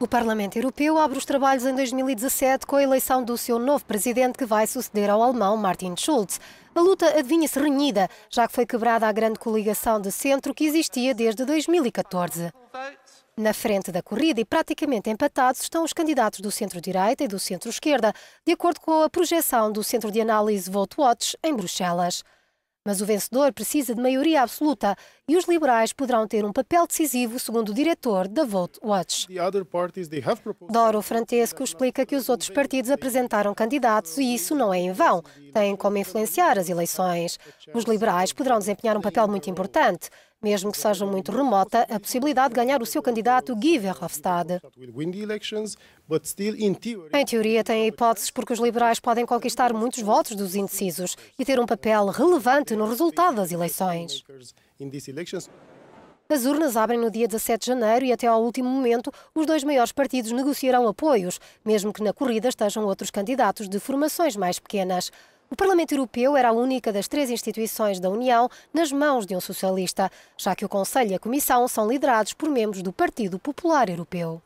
O Parlamento Europeu abre os trabalhos em 2017 com a eleição do seu novo presidente que vai suceder ao alemão Martin Schulz. A luta adivinha-se renhida, já que foi quebrada a grande coligação de centro que existia desde 2014. Na frente da corrida e praticamente empatados estão os candidatos do centro-direita e do centro-esquerda, de acordo com a projeção do Centro de Análise VoteWatch em Bruxelas. Mas o vencedor precisa de maioria absoluta e os liberais poderão ter um papel decisivo, segundo o diretor da Vote Watch. Doro Francesco explica que os outros partidos apresentaram candidatos e isso não é em vão. Têm como influenciar as eleições. Os liberais poderão desempenhar um papel muito importante mesmo que seja muito remota, a possibilidade de ganhar o seu candidato Guy Verhofstadt. Em teoria, tem hipóteses porque os liberais podem conquistar muitos votos dos indecisos e ter um papel relevante no resultado das eleições. As urnas abrem no dia 17 de janeiro e até ao último momento os dois maiores partidos negociarão apoios, mesmo que na corrida estejam outros candidatos de formações mais pequenas. O Parlamento Europeu era a única das três instituições da União nas mãos de um socialista, já que o Conselho e a Comissão são liderados por membros do Partido Popular Europeu.